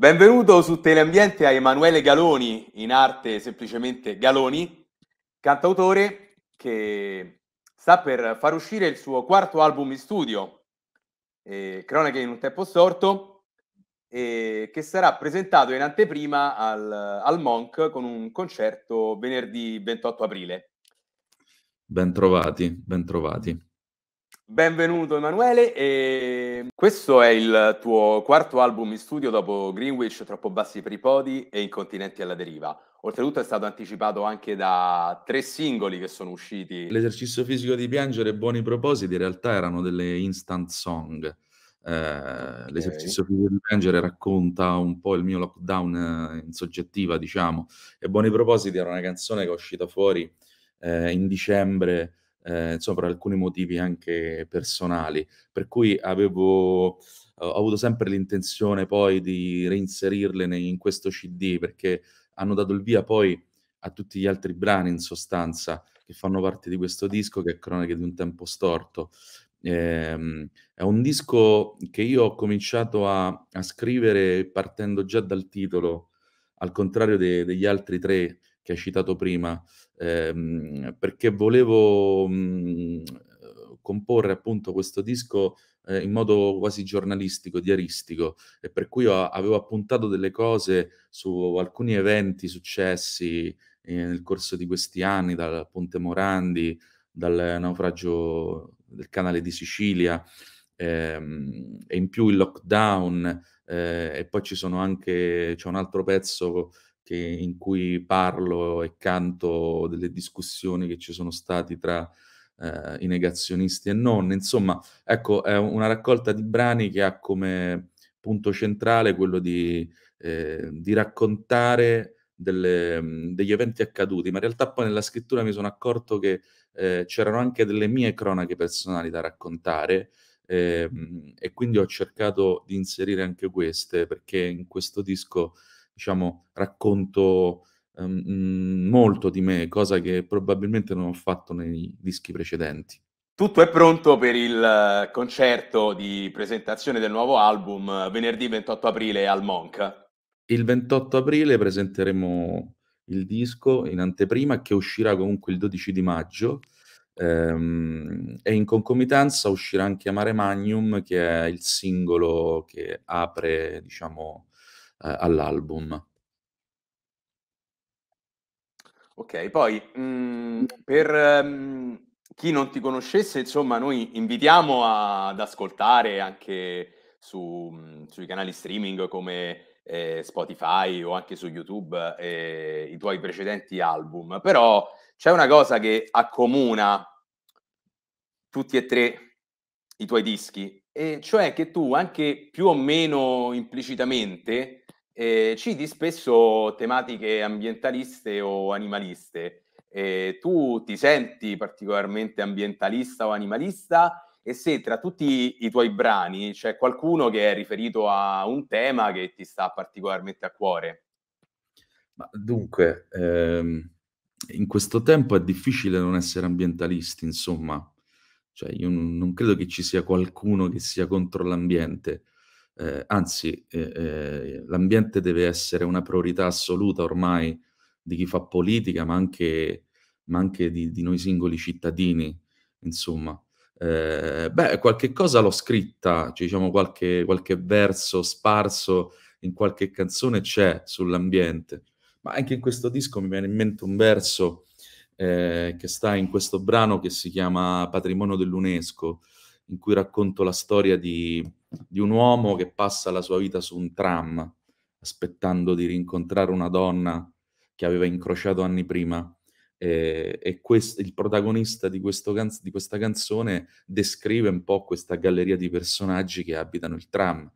Benvenuto su Teleambiente a Emanuele Galoni, in arte semplicemente Galoni, cantautore che sta per far uscire il suo quarto album in studio, eh, Cronache in un tempo storto, eh, che sarà presentato in anteprima al, al Monk con un concerto venerdì 28 aprile. Bentrovati, bentrovati. Benvenuto Emanuele, e questo è il tuo quarto album in studio dopo Greenwich, Troppo bassi per i podi e Incontinenti alla deriva. Oltretutto è stato anticipato anche da tre singoli che sono usciti. L'esercizio fisico di piangere e buoni propositi in realtà erano delle instant song. Eh, okay. L'esercizio fisico di piangere racconta un po' il mio lockdown eh, in soggettiva, diciamo, e buoni propositi era una canzone che è uscita fuori eh, in dicembre eh, insomma, per alcuni motivi anche personali, per cui avevo ho avuto sempre l'intenzione poi di reinserirle nei, in questo CD perché hanno dato il via poi a tutti gli altri brani in sostanza che fanno parte di questo disco che è Cronache di un tempo storto. Eh, è un disco che io ho cominciato a, a scrivere partendo già dal titolo, al contrario de, degli altri tre che hai citato prima, ehm, perché volevo mh, mhmm, comporre appunto questo disco eh, in modo quasi giornalistico, diaristico, e per cui ho, avevo appuntato delle cose su alcuni eventi successi eh, nel corso di questi anni, dal Ponte Morandi, dal naufragio del canale di Sicilia, ehm, e in più il lockdown, eh, e poi ci sono anche, c'è un altro pezzo che, in cui parlo e canto delle discussioni che ci sono stati tra eh, i negazionisti e non. Insomma, ecco, è una raccolta di brani che ha come punto centrale quello di, eh, di raccontare delle, degli eventi accaduti, ma in realtà poi nella scrittura mi sono accorto che eh, c'erano anche delle mie cronache personali da raccontare eh, e quindi ho cercato di inserire anche queste perché in questo disco diciamo, racconto ehm, mm, molto di me, cosa che probabilmente non ho fatto nei dischi precedenti. Tutto è pronto per il eh, concerto di presentazione del nuovo album eh, venerdì 28 aprile al Monk. Il 28 aprile presenteremo il disco in anteprima che uscirà comunque il 12 di maggio ehm, e in concomitanza uscirà anche Amare Magnum che è il singolo che apre diciamo, eh, all'album. Ok, poi mh, mm, mm. per mh, mm, chi non ti conoscesse, insomma, noi invitiamo a, ad ascoltare anche su, mh, sui canali streaming come eh, Spotify o anche su YouTube eh, i tuoi precedenti album, però c'è una cosa che accomuna tutti e tre i tuoi dischi e cioè che tu, anche più o meno implicitamente, eh, citi spesso tematiche ambientaliste o animaliste. Eh, tu ti senti particolarmente ambientalista o animalista? E se tra tutti i tuoi brani c'è qualcuno che è riferito a un tema che ti sta particolarmente a cuore? Ma dunque, ehm, in questo tempo è difficile non essere ambientalisti, insomma, cioè, io non credo che ci sia qualcuno che sia contro l'ambiente. Eh, anzi, eh, eh, l'ambiente deve essere una priorità assoluta ormai di chi fa politica, ma anche, ma anche di, di, noi singoli cittadini, insomma. Eh, beh, qualche cosa l'ho scritta, cioè, diciamo qualche, qualche verso sparso in qualche canzone c'è sull'ambiente, ma anche in questo disco mi viene in mente un verso eh, che sta in questo brano che si chiama Patrimonio dell'UNESCO, in cui racconto la storia di, di un uomo che passa la sua vita su un tram, aspettando di rincontrare una donna che aveva incrociato anni prima. Eh, e quest- il protagonista di, canz- di, questa canzone descrive un po' questa galleria di personaggi che abitano il tram.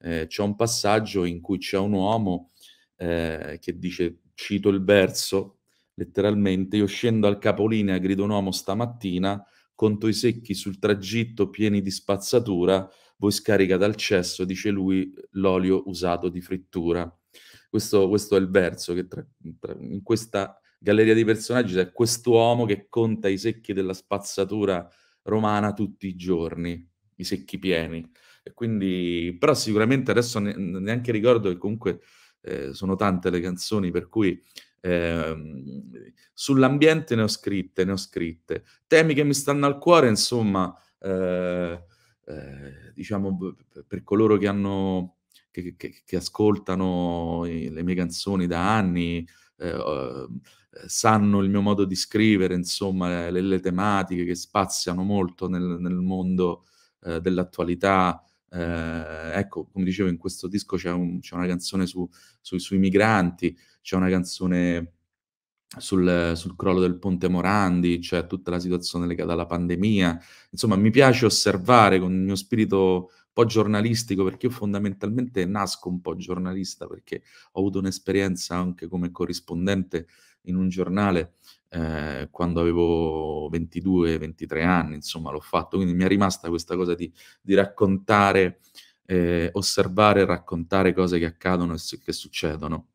Eh, c'è un passaggio in cui c'è un uomo eh, che dice, cito il verso, letteralmente, io scendo al capolinea un uomo stamattina, conto i secchi sul tragitto pieni di spazzatura, voi scarica dal cesso, dice lui, l'olio usato di frittura. Questo, questo è il verso che tra, tra, in questa galleria di personaggi c'è quest'uomo che conta i secchi della spazzatura romana tutti i giorni, i secchi pieni. E quindi, però sicuramente adesso ne, neanche ricordo che comunque eh, sono tante le canzoni per cui eh, sull'ambiente ne ho scritte, ne ho scritte. Temi che mi stanno al cuore, insomma, eh, eh, diciamo per coloro che, hanno, che, che, che ascoltano le mie canzoni da anni, eh, ehm, sanno il mio modo di scrivere, insomma, le, le tematiche che spaziano molto nel, nel mondo eh, dell'attualità eh, ecco, come dicevo, in questo disco c'è, un, c'è una canzone su, su, sui migranti, c'è una canzone sul, sul, crollo del ponte Morandi, c'è tutta la situazione legata alla pandemia. Insomma, mi piace osservare con il mio spirito un po' giornalistico, perché io fondamentalmente nasco un po' giornalista, perché ho avuto un'esperienza anche come corrispondente in un giornale eh, quando avevo 22-23 anni, insomma l'ho fatto, quindi mi è rimasta questa cosa di, di raccontare, eh, osservare e raccontare cose che accadono e su- che succedono.